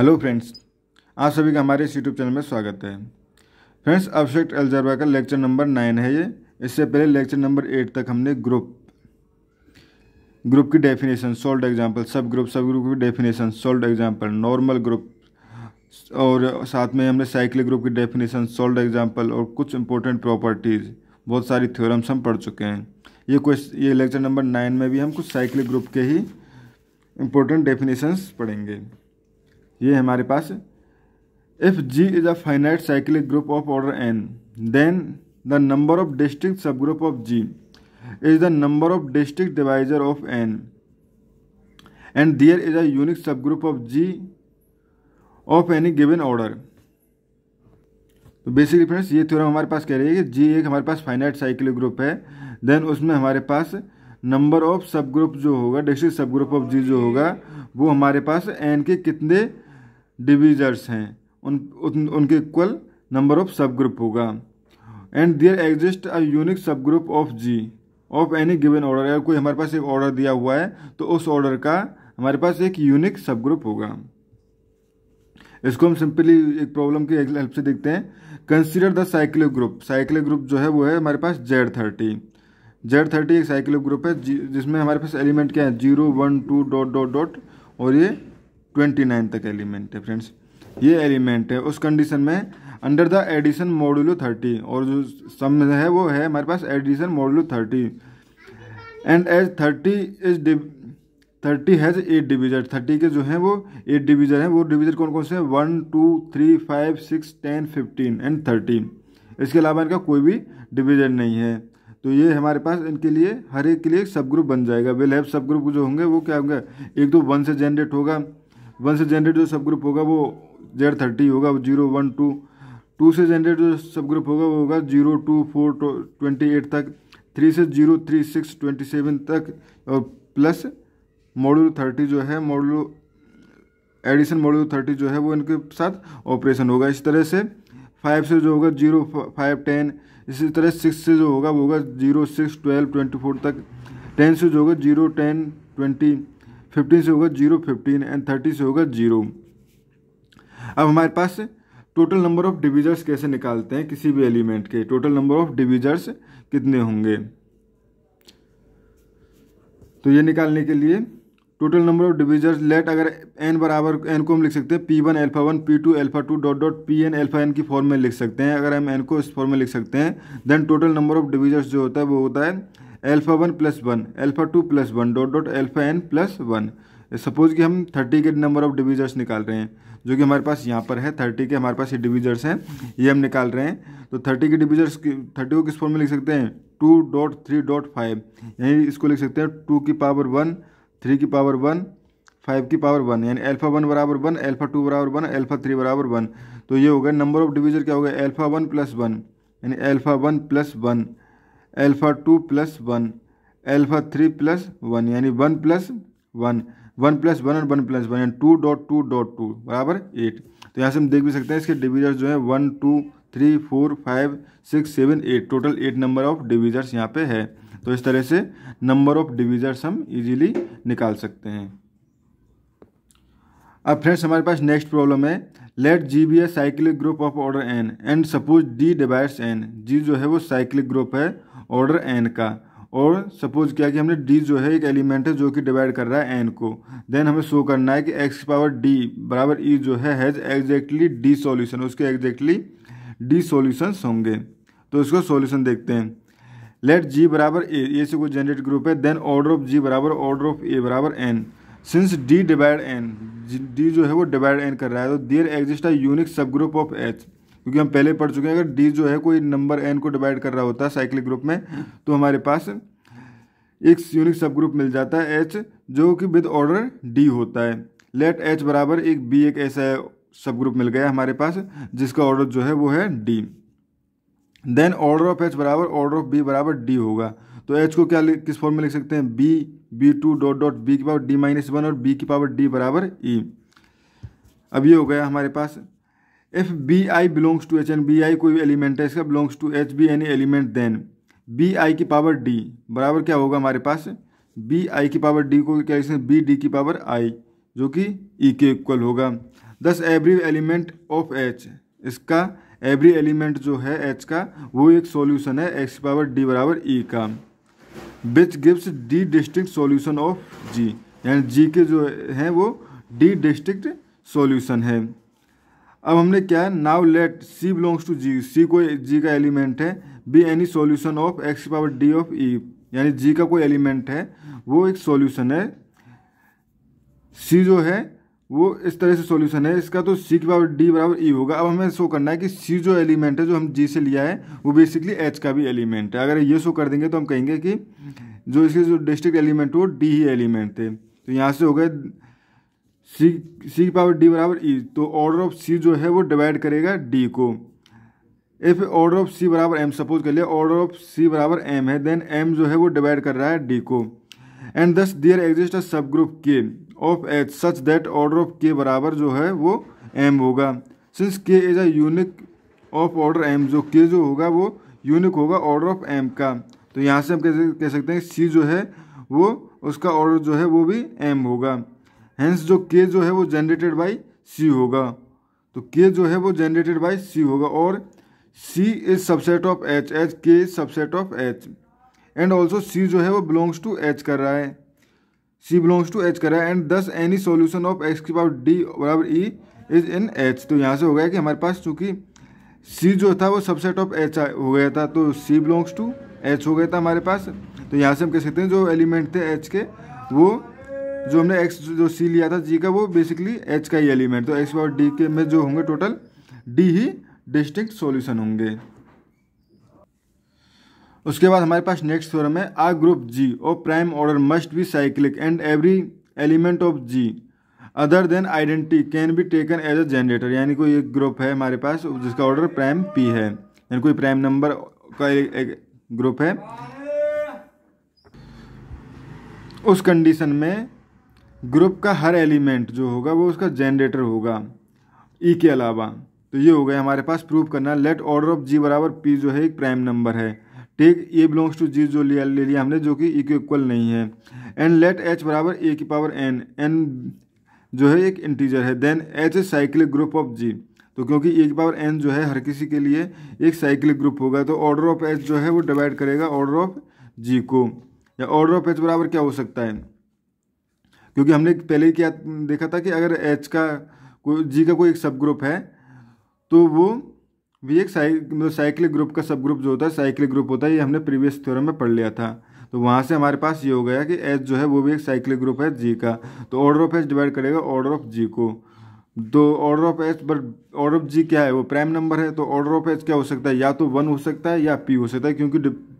Hello friends आप सभी का हमारे इस यूट्यूब चैनल में स्वागत है फ्रेंड्स ऑब्जेक्ट अल्जरवा का लेक्चर नंबर नाइन है ये इससे पहले लेक्चर नंबर एट तक हमने ग्रुप ग्रुप की definition solved example subgroup subgroup की definition solved example normal group और साथ में हमने साइकिल ग्रुप की डेफिनेशन सोल्ड एग्जाम्पल और कुछ इंपॉर्टेंट प्रॉपर्टीज़ बहुत सारी थ्योरम्स हम पढ़ चुके हैं ये क्वेश्चन ये लेक्चर नंबर नाइन में भी हम कुछ साइकिल ग्रुप के ही इंपॉर्टेंट डेफिनेशंस पढ़ेंगे ये हमारे पास if G is a finite cyclic group of order n then the number of distinct subgroup of G is the number of distinct divisor of n and there is a unique subgroup of G of any given order तो basically friends ये theorem हमारे पास कह रही है कि जी एक हमारे पास फाइनाइट साइकिल ग्रुप है देन उसमें हमारे पास नंबर ऑफ सब ग्रुप जो होगा district subgroup of G जो होगा वो हमारे पास एन के कितने डिविजर्स हैं उन, उन उनके equal number of subgroup होगा and there exist a unique subgroup of G of any given order अगर कोई हमारे पास एक ऑर्डर दिया हुआ है तो उस ऑर्डर का हमारे पास एक यूनिक सब ग्रुप होगा इसको हम सिंपली एक प्रॉब्लम की हेल्प से देखते हैं consider the cycle group cycle group जो है वो है हमारे पास जेड थर्टी जेड थर्टी एक साइकिल ग्रुप है जिसमें हमारे पास एलिमेंट क्या है zero one two dot dot dot और ये ट्वेंटी नाइन तक एलिमेंट है फ्रेंड्स ये एलिमेंट है उस कंडीशन में under the addition modulo thirty और जो सम है वो है हमारे पास addition modulo thirty and as thirty is thirty has eight divisor thirty के जो हैं वो एट डिवीज़न हैं वो डिवीजर कौन कौन से हैं one two three five six ten fifteen and thirty इसके अलावा इनका कोई भी डिवीजन नहीं है तो ये हमारे पास इनके लिए हर एक के लिए एक सब ग्रुप बन जाएगा विल हैव सब ग्रुप जो होंगे वो क्या होंगे एक तो वन से जनरेट होगा वन से जनरेट जो सब ग्रुप होगा वो जेड थर्टी होगा जीरो वन टू टू से जनरेट जो सब ग्रुप होगा वो होगा zero two four twenty eight तक थ्री से zero three six twenty seven तक और प्लस मॉड्यूल थर्टी जो है मॉड्यूल एडिशन मॉड्यूल थर्टी जो है वो इनके साथ ऑपरेशन होगा इस तरह से फाइव से जो होगा जीरो फाइव टेन इसी तरह सिक्स से जो होगा वो होगा zero six twelve twenty four तक टेन से जो होगा जीरो टेन ट्वेंटी फिफ्टीन से होगा जीरो फिफ्टीन एंड थर्टी से होगा जीरो अब हमारे पास टोटल नंबर ऑफ डिविजर्स कैसे निकालते हैं किसी भी एलिमेंट के टोटल नंबर ऑफ डिविजर्स कितने होंगे तो ये निकालने के लिए total number of divisors let अगर एन बराबर एन को हम लिख सकते हैं P one alpha one P two alpha two dot dot P n alpha n की फॉर्म में लिख सकते हैं अगर हम एन को इस फॉर्म में लिख सकते हैं then total number of divisors जो होता है वो होता है alpha one plus one alpha two plus one dot dot alpha n plus one suppose कि हम थर्टी के नंबर ऑफ डिविजर्स निकाल रहे हैं जो कि हमारे पास यहाँ पर है थर्टी के हमारे पास ये डिविजर्स हैं ये हम निकाल रहे हैं तो थर्टी के डिविजर्स थर्टी को किस फॉर्म में लिख सकते हैं two dot three dot five यानी इसको लिख सकते हैं टू की पावर वन थ्री की पावर वन फाइव की पावर वन यानी एल्फा वन बराबर वन एल्फा टू बराबर वन एल्फा थ्री बराबर वन तो ये हो गया नंबर ऑफ डिवीजन क्या हो गया एल्फा वन प्लस वन यानी alpha one plus one alpha two plus one alpha three plus one यानी one plus one one plus one और वन प्लस वन यानी two dot two dot two बराबर eight तो यहाँ से हम देख भी सकते हैं इसके डिविजर्स जो है one two three four five six seven eight total eight number of divisors यहाँ पे है तो इस तरह से नंबर ऑफ डिविजर्स हम इजीली निकाल सकते हैं अब फ्रेंड्स हमारे पास नेक्स्ट प्रॉब्लम है let G be a cyclic group of order N and suppose D divides N G जो है वो साइक्लिक ग्रुप है ऑर्डर एन का और सपोज क्या कि हमने डी जो है एक एलिमेंट है जो कि डिवाइड कर रहा है एन को देन हमें शो करना है कि एक्स पावर डी बराबर ई e जो है हैज़ एग्जैक्टली डी सॉल्यूशन उसके एग्जैक्टली exactly डी सोल्यूशंस होंगे तो इसको सॉल्यूशन देखते हैं लेट जी बराबर ए ए से कोई जनरेट ग्रुप है देन ऑर्डर ऑफ जी बराबर ऑर्डर ऑफ ए बराबर N since D divide N D जो है वो डिवाइड एन कर रहा है तो there exist a unique subgroup of H क्योंकि हम पहले पढ़ चुके हैं अगर डी जो है कोई नंबर एन को डिवाइड कर रहा होता है साइक्लिक ग्रुप में तो हमारे पास एक यूनिक सब ग्रुप मिल जाता है एच जो कि विद ऑर्डर डी होता है लेट एच बराबर एक बी एक ऐसा है सब ग्रुप मिल गया हमारे पास जिसका ऑर्डर जो है वो है D then order of H बराबर ऑर्डर ऑफ बी बराबर डी होगा तो एच को क्या किस फॉर्म में लिख सकते हैं B B two dot dot B की पावर डी माइनस वन और बी की पावर डी बराबर ई e. अब ये हो गया हमारे पास if B I belongs to H and B I कोई एलिमेंट है इसका belongs to H B any element then B I की पावर डी बराबर क्या होगा हमारे पास बी आई की पावर डी को क्या लिख सकते हैं बी डी की पावर आई जो कि ई e के इक्वल होगा thus every element of H इसका एवरी एलिमेंट जो है एच का वो एक सॉल्यूशन है एक्स पावर डी बराबर ई e का which gives D distinct solution of G यानी जी के जो हैं वो डी डिस्ट्रिक्ट सॉल्यूशन है अब हमने क्या है now let C belongs to G C कोई जी का एलिमेंट है be any solution of X power D of E यानी जी का कोई एलिमेंट है वो एक सॉल्यूशन है सी जो है वो इस तरह से सॉल्यूशन है इसका तो सी के पावर डी बराबर ई e होगा अब हमें शो करना है कि सी जो एलिमेंट है जो हम जी से लिया है वो बेसिकली एच का भी एलिमेंट है अगर ये शो कर देंगे तो हम कहेंगे कि जो इसके जो डिस्ट्रिक्ट एलिमेंट वो डी ही एलिमेंट थे तो यहाँ से हो गए सी सी की पावर डी बराबर ई e। तो ऑर्डर ऑफ सी जो है वो डिवाइड करेगा डी को इफ़ ऑर्डर ऑफ सी बराबर एम सपोज कर लिया ऑर्डर ऑफ सी बराबर एम है देन एम जो है वो डिवाइड कर रहा है डी को एंड दस दियर exist a subgroup K of H such that order of K बराबर जो है वो एम होगा since K is a unique of order M जो के जो होगा वो यूनिक होगा ऑर्डर ऑफ एम का तो यहाँ से हम कैसे कह सकते हैं सी जो है वो उसका ऑर्डर जो है वो भी एम होगा हैंस जो के जो है वो जनरेटेड बाई सी होगा तो के जो है वो जनरेटेड बाई सी होगा और C is subset of H H के subset of H and also C जो है वो बिलोंग्स टू एच कर रहा है सी बिलोंग्स टू एच करा है and thus any solution of X की पावर डी बराबर ई इज इन एच तो यहाँ से हो गया कि हमारे पास चूँकि सी जो था वो सबसेट ऑफ एच हो गया था तो सी बिलोंग्स टू एच हो गया था हमारे पास तो यहाँ से हम कह सकते हैं जो एलिमेंट थे एच के वो जो हमने एक्स जो सी लिया था जी का वो बेसिकली एच का ही एलिमेंट तो एक्स पावर डी के में जो होंगे टोटल डी ही डिस्टिंक्ट सोल्यूशन होंगे उसके बाद हमारे पास नेक्स्ट थ्योरम है a group G of prime order must be cyclic and every element of G other than identity can be taken as a generator यानी कोई एक ग्रुप है हमारे पास जिसका ऑर्डर प्राइम पी है यानी कोई प्राइम नंबर का एक, एक ग्रुप है उस कंडीशन में ग्रुप का हर एलिमेंट जो होगा वो उसका जनरेटर होगा ई e के अलावा तो ये हो गया हमारे पास प्रूव करना लेट ऑर्डर ऑफ जी बराबर पी जो है एक प्राइम नंबर है take A belongs to G जो लिया ले लिया हमने जो कि ई के इक्वल नहीं है एंड लेट एच बराबर ए की पावर एन एन जो है एक इंटीजर है then H A cyclic group of G तो क्योंकि ए की पावर एन जो है हर किसी के लिए एक साइक्लिक ग्रुप होगा तो ऑर्डर ऑफ एच जो है वो डिवाइड करेगा ऑर्डर ऑफ जी को या ऑर्डर ऑफ एच बराबर क्या हो सकता है क्योंकि हमने पहले ही क्या देखा था कि अगर एच का कोई जी का कोई एक सब ग्रुप है तो वो भी एक साइक मतलब साइक्लिक ग्रुप का सब ग्रुप जो होता है साइक्लिक ग्रुप होता है ये हमने प्रीवियस थ्योरम में पढ़ लिया था तो वहाँ से हमारे पास ये हो गया कि एच जो है वो भी एक साइक्लिक ग्रुप है जी का तो ऑर्डर ऑफ एच डिवाइड करेगा ऑर्डर ऑफ जी को तो order of H but order of G क्या है वो प्राइम नंबर है तो ऑर्डर ऑफ एच क्या हो सकता है या तो वन हो सकता है या पी हो सकता है क्योंकि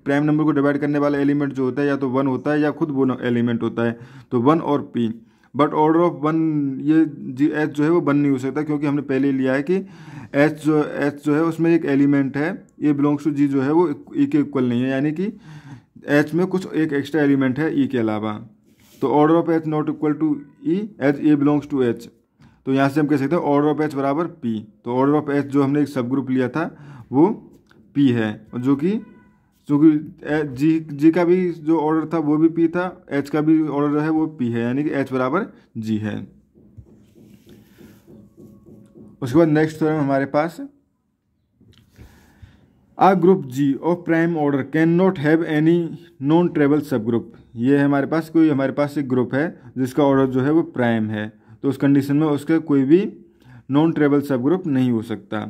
प्राइम नंबर को डिवाइड करने वाला एलिमेंट जो होता है या तो वन होता है या खुद वो एलिमेंट होता है तो वन और P but order of one ये जी एच जो है वो वन नहीं हो सकता क्योंकि हमने पहले लिया है कि एच जो एच जो है उसमें एक एलिमेंट है ए बिलोंग्स टू जी जो है वो ई e के इक्वल नहीं है यानी कि एच में कुछ एक एक्स्ट्रा एलिमेंट है ई e के अलावा तो order of H not equal to E H A belongs to H तो यहाँ से हम कह सकते हैं ऑर्डर ऑफ एच बराबर पी तो ऑर्डर ऑफ एच जो हमने एक सब ग्रुप लिया था वो पी है जो कि चूँकि जी जी का भी जो ऑर्डर था वो भी पी था एच का भी ऑर्डर है वो पी है यानी कि एच बराबर जी है उसके बाद नेक्स्ट थ्योरम तो हमारे पास a group G of prime order can not have any non trivial subgroup ये हमारे पास कोई हमारे पास एक ग्रुप है जिसका ऑर्डर जो है वो प्राइम है तो उस कंडीशन में उसका कोई भी नॉन ट्रेबल सब ग्रुप नहीं हो सकता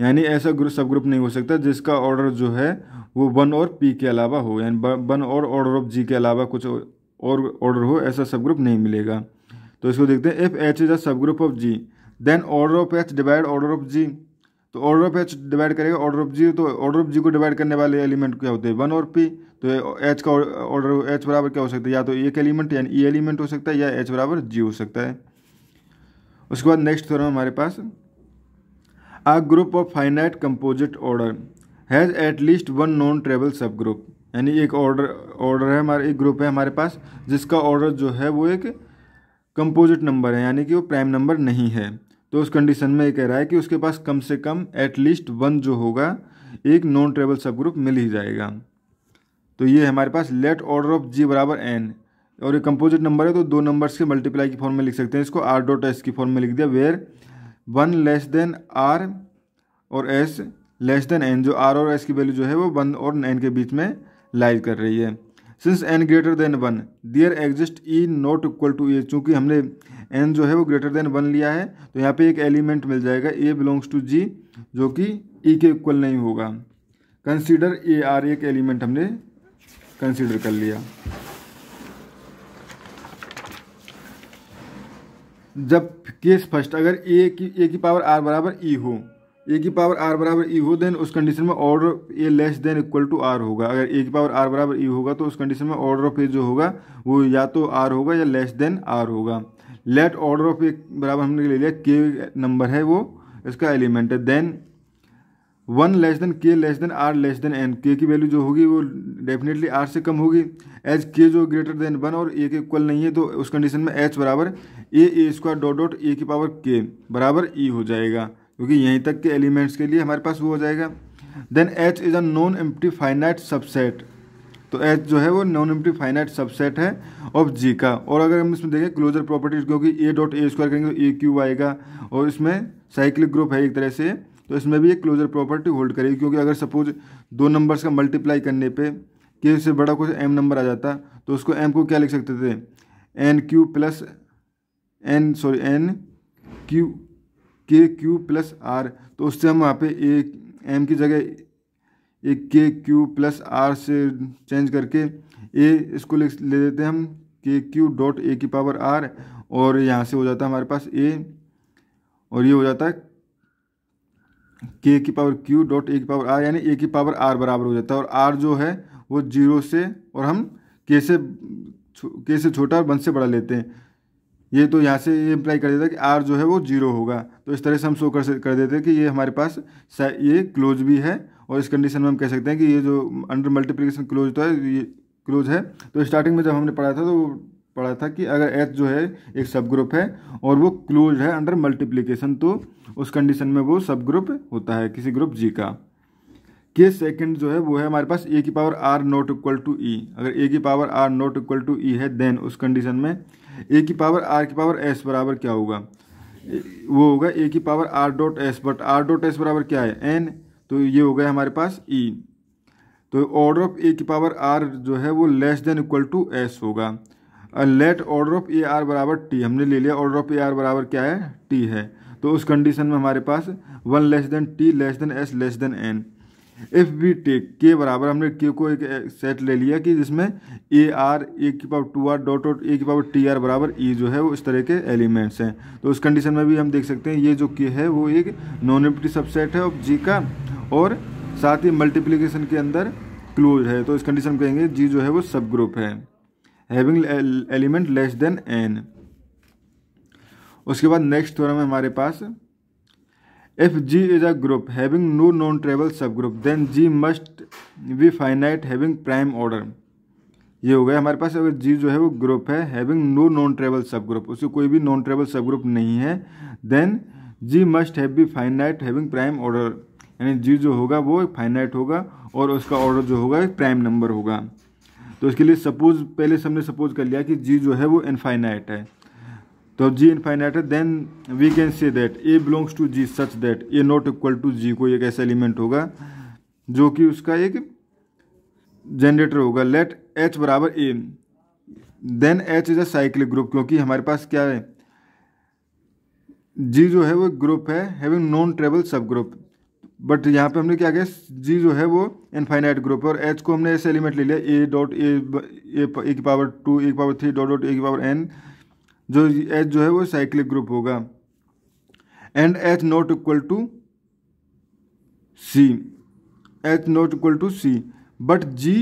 यानी ऐसा ग्रुप सब ग्रुप नहीं हो सकता जिसका ऑर्डर जो है वो वन और पी के अलावा हो यानी वन और ऑर्डर ऑफ जी के अलावा कुछ और ऑर्डर हो ऐसा सब ग्रुप नहीं मिलेगा तो इसको देखते हैं F H is a subgroup of G then order of H divide order of G तो ऑर्डर ऑफ एच डिवाइड करेगा ऑर्डर ऑफ जी तो ऑर्डर ऑफ जी को डिवाइड करने वाले एलिमेंट क्या होते हैं वन और पी तो एच का ऑर्डर एच बराबर क्या हो सकता है या तो एक एलिमेंट यानी ई e एलिमेंट हो सकता है या एच बराबर जी हो सकता है उसके बाद नेक्स्ट थोड़ा हमारे पास a group of finite composite order has at least one non trivial subgroup यानी एक ऑर्डर ऑर्डर है हमारे एक ग्रुप है हमारे पास जिसका ऑर्डर जो है वो एक कंपोजिट नंबर है यानी कि वो प्राइम नंबर नहीं है तो उस कंडीशन में ये कह रहा है कि उसके पास कम से कम एटलीस्ट वन जो होगा एक नॉन ट्रेबल सब ग्रुप मिल ही जाएगा तो ये हमारे पास लेट ऑर्डर ऑफ जी बराबर एन और ये कंपोजिट नंबर है तो दो नंबर्स के मल्टीप्लाई की फॉर्म में लिख सकते हैं इसको आर डॉट एस की फॉर्म में लिख दिया where one less than R और एस लेस देन एन जो आर और एस की वैल्यू जो है वो वन और एन के बीच में लाइज कर रही है since N greater than one there exist E not equal to A चूँकि हमने एन जो है वो ग्रेटर देन वन लिया है तो यहाँ पे एक एलिमेंट मिल जाएगा ए बिलोंग्स टू जी जो कि ई e के इक्वल नहीं होगा कंसिडर ए आर एक एलिमेंट हमने कंसिडर कर लिया जब केस फर्स्ट अगर ए की ए की पावर आर बराबर ई हो ए की पावर आर बराबर ई e हो देन उस कंडीशन में order A less than equal to R होगा अगर ए की पावर आर बराबर ई e होगा तो उस कंडीशन में ऑर्डर ऑफ ए जो होगा वो या तो आर होगा या लेस देन आर होगा लेट ऑर्डर ऑफ ए बराबर हमने ले लिया के नंबर है वो इसका एलिमेंट है then one less than K less than R less than N K की वैल्यू जो होगी वो डेफिनेटली आर से कम होगी एच के जो ग्रेटर देन वन और ए के इक्वल नहीं है तो उस कंडीशन में एच बराबर A A square dot dot A की पावर के बराबर ई e हो जाएगा क्योंकि यहीं तक के एलिमेंट्स के लिए हमारे पास वो हो जाएगा then H is a non empty finite subset तो एच जो है वो नॉन एम्प्टी फाइनाइट सबसेट है ऑफ जी का और अगर हम इसमें देखें क्लोजर प्रॉपर्टीज क्योंकि ए डॉट ए स्क्वायर करेंगे तो ए क्यू आएगा और इसमें साइक्लिक ग्रुप है एक तरह से तो इसमें भी एक क्लोजर प्रॉपर्टी होल्ड करेगी क्योंकि अगर सपोज दो नंबर्स का मल्टीप्लाई करने पे के से बड़ा कुछ एम नंबर आ जाता तो उसको एम को क्या लिख सकते थे N Q plus N sorry N Q K Q plus R तो उससे हम वहाँ पे एक एम की जगह एक के क्यू प्लस आर से चेंज करके ए इसको ले देते हैं हम के क्यू डॉट ए की पावर आर और यहाँ से हो जाता है हमारे पास ए और ये हो जाता है के की पावर क्यू डॉट ए की पावर आर यानी ए की पावर आर बराबर हो जाता है और आर जो है वो जीरो से और हम के से के से छोटा और वन से बड़ा लेते हैं ये तो यहाँ से ये इम्प्लाई कर देता कि आर जो है वो जीरो होगा तो इस तरह से हम शो कर कर देते हैं कि ये हमारे पास ये क्लोज भी है और इस कंडीशन में हम कह सकते हैं कि ये जो अंडर मल्टीप्लिकेशन क्लोज तो है ये क्लोज है तो स्टार्टिंग में जब हमने पढ़ा था तो पढ़ा था कि अगर एच जो है एक सब ग्रुप है और वो क्लोज है अंडर मल्टीप्लीकेशन तो उस कंडीशन में वो सब ग्रुप होता है किसी ग्रुप जी का के सेकंड जो है वो है हमारे पास ए की power R not equal to E अगर ए की power R not equal to E है देन उस कंडीशन में ए की पावर आर की पावर एस बराबर क्या होगा वो होगा ए की power R dot S but R dot S बराबर क्या है एन तो ये हो गया हमारे पास ई तो ऑर्डर ऑफ ए की पावर आर जो है वो less than equal to S होगा let order of A R बराबर टी हमने ले लिया ऑर्डर ऑफ ए आर बराबर क्या है टी है तो उस कंडीशन में हमारे पास one less than T less than S less than N if we take K बराबर हमने के को एक सेट ले लिया कि जिसमें ए आर ए की power two R dot dot A की पावर टी आर बराबर ई e जो है वो इस तरह के एलिमेंट्स हैं तो उस कंडीशन में भी हम देख सकते हैं ये जो के है वो एक नॉन एम्प्टी सबसेट है ऑफ जी का और साथ ही मल्टीप्लीकेशन के अंदर क्लोज है तो इस कंडीशन में कहेंगे जी जो है वो सब ग्रुप है having element less than N उसके बाद नेक्स्ट थोड़ा में हमारे पास If G is a group having no non trivial subgroup, then G must be finite having prime order. ये हो गया हमारे पास अगर जी जो है वो ग्रुप है having no non trivial subgroup उसके कोई भी नॉन ट्रेवल सब ग्रुप नहीं है then G must have be finite having prime order यानी जी जो होगा वो फाइनाइट होगा और उसका ऑर्डर जो होगा एक प्राइम नंबर होगा तो इसके लिए सपोज पहले हमने सपोज कर लिया कि जी जो है वो इनफाइनाइट है तो जी इन्फाइनाइट है then we can say that A belongs to G such that A not equal to G को एक ऐसा एलिमेंट होगा जो कि उसका एक जनरेटर होगा लेट एच बराबर A then H is a cyclic group क्योंकि हमारे पास क्या है जी जो है वो ग्रुप है having non trivial subgroup but यहाँ पे हमने क्या किया जी जो है वो इनफाइनाइट ग्रुप है और एच को हमने ऐसे एलिमेंट ले लिया ए डॉट ए ए की पावर टू ए की power three dot dot A की पावर एन जो एच जो है वो साइक्लिक ग्रुप होगा and H not equal to C H not equal to C but G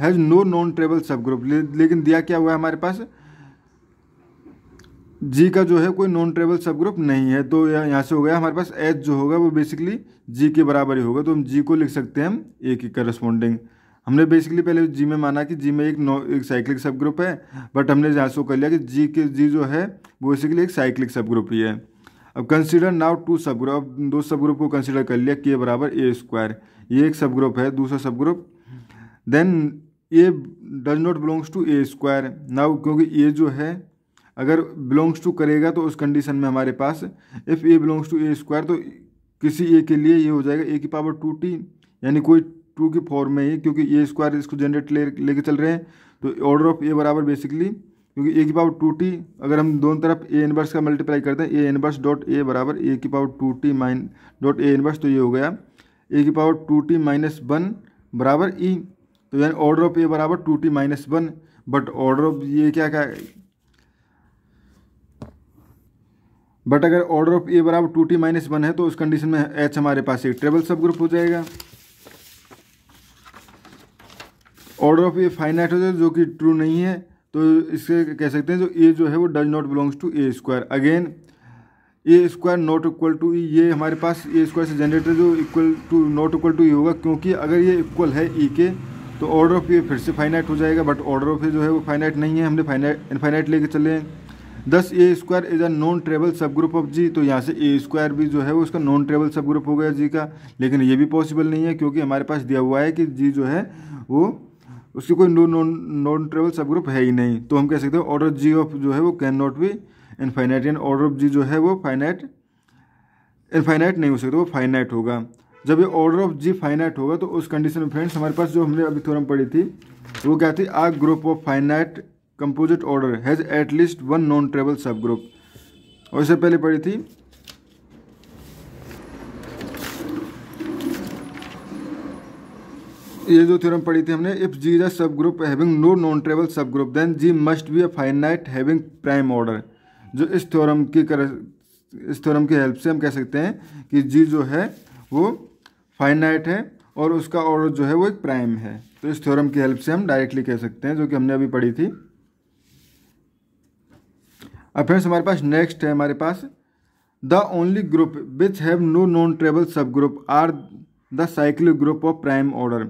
has no non trivial subgroup लेकिन दिया क्या हुआ है हमारे पास जी का जो है कोई नॉन ट्रेबल सब ग्रुप नहीं है तो यह यहाँ से हो गया हमारे पास एच जो होगा वो बेसिकली जी के बराबर ही होगा तो हम जी को लिख सकते हैं हम ए की करस्पॉन्डिंग हमने बेसिकली पहले जी में माना कि जी में एक नो एक साइक्लिक सब ग्रुप है बट हमने यहाँ शो कर लिया कि जी के जी जो है वो बेसिकली एक साइक्लिक सब ग्रुप ही है अब consider now two subgroup अब दो सब ग्रुप को कंसिडर कर लिया के बराबर ए स्क्वायर ये एक सब ग्रुप है दूसरा subgroup then A does not belongs to A square now क्योंकि ए जो है अगर बिलोंग्स टू करेगा तो उस कंडीशन में हमारे पास if A belongs to A square तो किसी ए के लिए ये हो जाएगा ए की पावर टू टी यानी कोई टू की फॉर्म में ही क्योंकि ए स्क्वायर इसको जनरेट ले लेके चल रहे हैं तो ऑर्डर ऑफ ए बराबर बेसिकली क्योंकि ए की पावर टू टी अगर हम दोनों तरफ ए इनवर्स का मल्टीप्लाई करते हैं ए इनवर्स डॉट ए बराबर ए की power two T minus dot A inverse तो ये हो गया ए की power two T minus one बराबर ई e, तो यानी ऑर्डर ऑफ ए बराबर two T minus one but order of ये क्या क्या बट अगर ऑर्डर ऑफ ए बराबर टू टी माइनस वन है तो उस कंडीशन में एच हमारे पास एक ट्रेबल सब ग्रुप हो जाएगा ऑर्डर ऑफ ए फाइनाइट हो जाए जो कि ट्रू नहीं है तो इसके कह सकते हैं जो ए जो है वो does not belongs to A square again A square not equal to E ये हमारे पास ए स्क्वायर से जनरेटर जो equal to not equal to E होगा क्योंकि अगर ये इक्वल है ई e के तो ऑर्डर ऑफ ए फिर से फाइनाइट हो जाएगा बट ऑर्डर ऑफ ए जो है वो फाइनाइट नहीं है हमने फाइनाइट इनफाइनाइट लेके चले हैं thus A square is a non trivial subgroup of G तो यहाँ से ए स्क्वायर भी जो है वो उसका नॉन ट्रेबल सब ग्रुप हो गया जी का लेकिन ये भी पॉसिबल नहीं है क्योंकि हमारे पास दिया हुआ है कि जी जो है वो उसकी कोई नॉन ट्रेवल सब ग्रुप है ही नहीं तो हम कह सकते हैं ऑर्डर जी ऑफ जो है वो कैन नॉट बी इनफाइनाइट यानी ऑर्डर ऑफ जी जो है वो फाइनाइट इनफाइनाइट नहीं हो सकता वो फाइनाइट होगा जब ये ऑर्डर ऑफ जी फाइनाइट होगा तो उस कंडीशन में फ्रेंड्स हमारे पास जो हमने अभी थोड़ा पढ़ी थी वो क्या थी a group of finite composite order has at least one non trivial subgroup और इससे पहले पढ़ी थी ये जो थ्योरम पढ़ी थी हमने if ji is a subgroup having no non trivial subgroup then G must be a finite having prime order जो इस थ्योरम की कर इस थ्योरम की हेल्प से हम कह सकते हैं कि जी जो है वो फाइनाइट है और उसका ऑर्डर जो है वो एक प्राइम है तो इस थ्योरम की हेल्प से हम डायरेक्टली कह सकते हैं जो कि हमने अभी पढ़ी थी अब फ्रेंड्स हमारे पास नेक्स्ट है हमारे पास the only group which have no non trivial subgroup are the cyclic group of prime order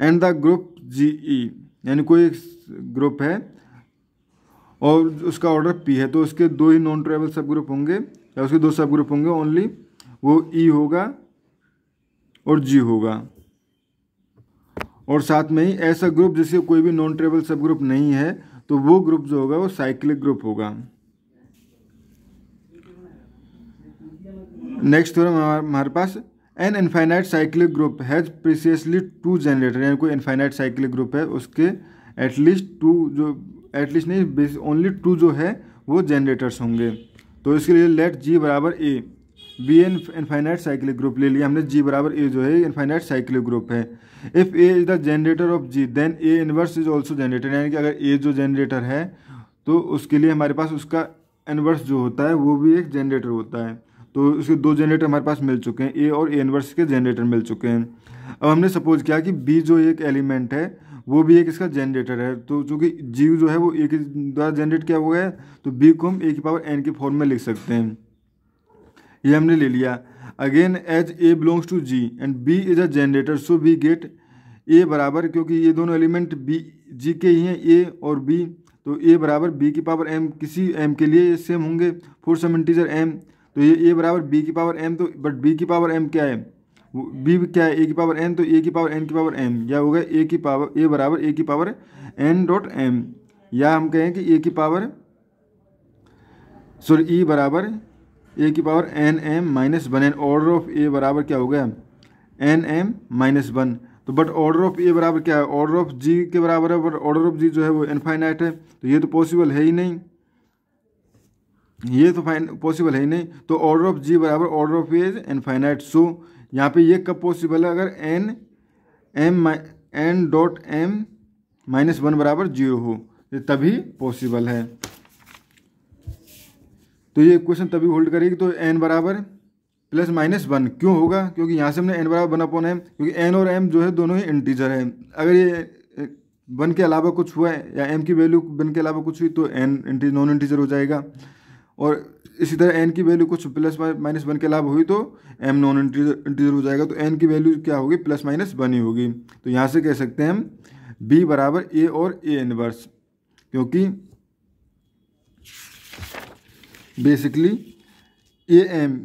and the group G E यानी कोई एक ग्रुप है और उसका ऑर्डर पी है तो उसके दो ही नॉन ट्रेवल सब ग्रुप होंगे या उसके दो सब ग्रुप होंगे ओनली वो ई e होगा और जी होगा और साथ में ही ऐसा ग्रुप जिसके कोई भी नॉन ट्रेवल सब ग्रुप नहीं है तो वो ग्रुप जो होगा वो साइक्लिक ग्रुप होगा नेक्स्ट हमारे पास an infinite cyclic group has precisely two generator यानी कोई इनफाइनाइट साइक्लिक ग्रुप है उसके एटलीस्ट टू जो एटलीस्ट नहीं ओनली टू जो है वो जनरेटर्स होंगे तो इसके लिए लेट जी बराबर A B an infinite cyclic group ले लिया हमने जी बराबर ए जो है इनफाइनाइट साइक्लिक ग्रुप है if A is the generator of G then A inverse is also generator यानी कि अगर ए जो जनरेटर है तो उसके लिए हमारे पास उसका इनवर्स जो होता है वो भी एक जनरेटर होता है तो इसके दो जनरेटर हमारे पास मिल चुके हैं ए और ए इनवर्स के जनरेटर मिल चुके हैं अब हमने सपोज किया कि बी जो एक एलिमेंट है वो भी एक इसका जनरेटर है तो चूँकि जी जो है वो ए के द्वारा जनरेट किया हुआ है तो बी को हम ए की पावर एन के फॉर्म में लिख सकते हैं ये हमने ले लिया again as A belongs to G and B is a generator so we get A बराबर क्योंकि ये दोनों एलिमेंट बी जी के ही हैं ए और बी तो ए बराबर बी की पावर एम किसी एम के लिए सेम होंगे फोर सम इंटीजर एम तो ये ए बराबर बी की पावर एम तो बट बी की पावर एम क्या है बी क्या है ए की पावर एन तो ए की पावर एन की पावर एम या होगा ए की पावर ए बराबर ए की पावर एन डॉट एम या हम कहें कि ए की पावर सॉरी ई बराबर ए की power N M minus one N order of A बराबर क्या हो गया एन एम माइनस वन तो बट ऑर्डर ऑफ ए बराबर क्या है ऑर्डर ऑफ जी के बराबर है बट ऑर्डर ऑफ जी जो है वो इनफाइनाइट है तो ये तो पॉसिबल है ही नहीं ये तो फाइन पॉसिबल है ही नहीं तो ऑर्डर ऑफ जी बराबर order of as an finite so यहाँ पे ये कब पॉसिबल है अगर N M N dot M minus one बराबर जीरो हो ये तभी पॉसिबल है तो ये क्वेश्चन तभी होल्ड करेगी तो एन बराबर प्लस माइनस वन क्यों होगा क्योंकि यहाँ से हमने एन बराबर वन अपॉन एम क्योंकि एन और एम जो है दोनों ही इंटीजर है अगर ये वन के अलावा कुछ हुआ है या एम की वैल्यू वन के अलावा कुछ हुई तो एन इंटी नॉन इंटीजर हो जाएगा और इसी तरह एन की वैल्यू कुछ प्लस माइनस वन के अलावा हुई तो एम नॉन इंटीजर हो जाएगा तो एन की वैल्यू क्या होगी प्लस माइनस वन ही होगी तो यहाँ से कह सकते हैं हम बी बराबर ए और ए इनवर्स क्योंकि बेसिकली ए एम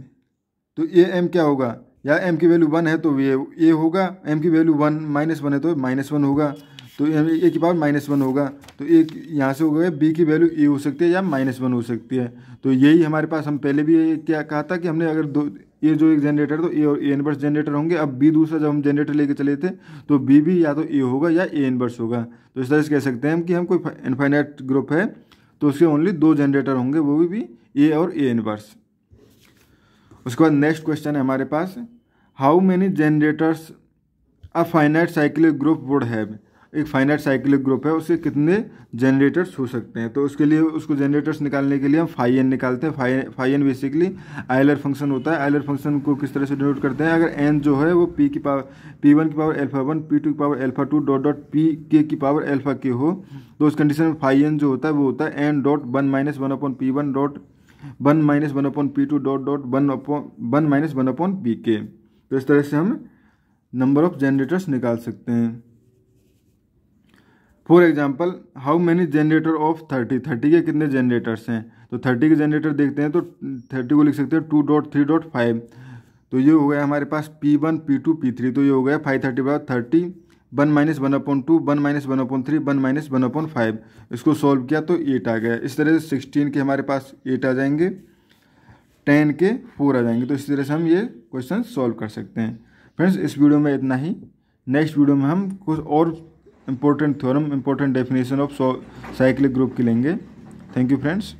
तो ए एम क्या होगा या एम की वैल्यू वन है तो ये ए होगा एम की वैल्यू वन माइनस वन है तो माइनस वन होगा तो ए की पावर माइनस वन होगा तो एक यहाँ से हो गया बी की वैल्यू ए हो सकती है या माइनस वन हो सकती है तो यही हमारे पास हम पहले भी क्या कहा था कि हमने अगर दो ये जो एक जनरेटर तो ए और ए इनवर्स जनरेटर होंगे अब बी दूसरा जब हम जनरेटर लेके चले थे तो बी भी या तो ए होगा या ए इनवर्स होगा तो इस तरह से कह सकते हैं हम कि हम कोई इनफाइनाइट ग्रुप है तो उसके ओनली दो जनरेटर होंगे वो भी, ए और ए इनवर्स उसके बाद नेक्स्ट क्वेश्चन है हमारे पास how many generators a finite cycle group would have एक फाइनाइट साइक्लिक ग्रुप है उसके कितने जनरेटर्स हो सकते हैं तो उसके लिए उसको जनरेटर्स निकालने के लिए हम फाइव एन निकालते हैं phi phi N basically Euler function होता है आयलर फंक्शन को किस तरह से डिनोट करते हैं अगर एन जो है वो पी की पावर पी वन की power alpha one P two की power alpha two dot dot P K की पावर एल्फा के हो तो उस कंडीशन में फाइव एन जो होता है वो होता है N dot one minus one upon P one dot one minus one upon P two dot dot one upon one minus one upon P K तो इस तरह से हम नंबर ऑफ जनरेटर्स निकाल सकते हैं for example how many generator of thirty thirty के कितने जनरेटर्स हैं तो थर्टी के जनरेटर देखते हैं तो थर्टी को लिख सकते हैं two dot three dot five तो ये हो गया हमारे पास P one P two P three तो ये हो गया phi thirty by thirty one minus one upon two one minus one upon three one minus one upon five इसको सॉल्व किया तो एट आ गया इस तरह से सिक्सटीन के हमारे पास एट आ जाएंगे टेन के फोर आ जाएंगे तो इस तरह से हम ये क्वेश्चन सॉल्व कर सकते हैं फ्रेंड्स इस वीडियो में इतना ही नेक्स्ट वीडियो में हम कुछ और important theorem important definition of cyclic group की लेंगे थैंक यू फ्रेंड्स